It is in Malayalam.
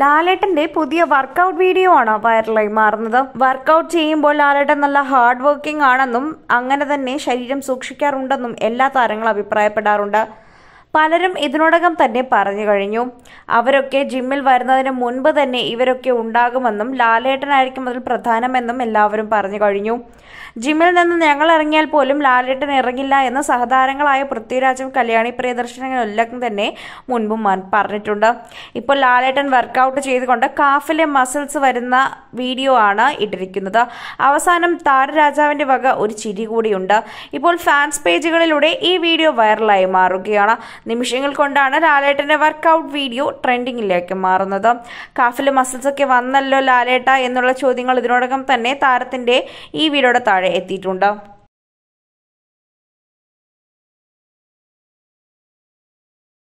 ലാലേട്ടന്റെ പുതിയ വർക്കൗട്ട് വീഡിയോ ആണ് വൈറലായി മാറുന്നത് വർക്കൗട്ട് ചെയ്യുമ്പോൾ ലാലേട്ടൻ നല്ല ഹാർഡ് വർക്കിംഗ് ആണെന്നും അങ്ങനെ തന്നെ ശരീരം സൂക്ഷിക്കാറുണ്ടെന്നും എല്ലാ താരങ്ങളും അഭിപ്രായപ്പെടാറുണ്ട് പലരും ഇതിനോടകം തന്നെ പറഞ്ഞു കഴിഞ്ഞു അവരൊക്കെ ജിമ്മിൽ വരുന്നതിന് മുൻപ് തന്നെ ഇവരൊക്കെ ഉണ്ടാകുമെന്നും ലാലേട്ടനായിരിക്കും അതിൽ പ്രധാനമെന്നും എല്ലാവരും പറഞ്ഞു കഴിഞ്ഞു ജിമ്മിൽ നിന്ന് ഞങ്ങൾ ഇറങ്ങിയാൽ പോലും ലാലേട്ടൻ ഇറങ്ങില്ല എന്ന് സഹതാരങ്ങളായ പൃഥ്വിരാജും കല്യാണി പ്രിയദർശനങ്ങളെല്ലാം തന്നെ മുൻപും പറഞ്ഞിട്ടുണ്ട് ഇപ്പോൾ ലാലേട്ടൻ വർക്കൗട്ട് ചെയ്തുകൊണ്ട് കാഫിലെ മസിൽസ് വരുന്ന വീഡിയോ ആണ് ഇട്ടിരിക്കുന്നത് അവസാനം താരരാജാവിൻ്റെ വക ഒരു ചിരി കൂടിയുണ്ട് ഇപ്പോൾ ഫാൻസ് പേജുകളിലൂടെ ഈ വീഡിയോ വൈറലായി മാറുകയാണ് നിമിഷങ്ങൾ കൊണ്ടാണ് ലാലേട്ടന്റെ വർക്കൗട്ട് വീഡിയോ ട്രെൻഡിങ്ങിലേക്ക് മാറുന്നത് കാഫില് മസിൽസൊക്കെ വന്നല്ലോ ലാലേട്ട എന്നുള്ള ചോദ്യങ്ങൾ ഇതിനോടകം തന്നെ താരത്തിന്റെ ഈ വീഡിയോയുടെ താഴെ എത്തിയിട്ടുണ്ട്